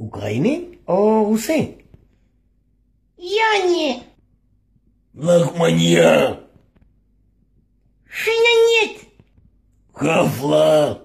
אוקראינים או רוסים? יוני. לחמניה. шинонет. Хафла.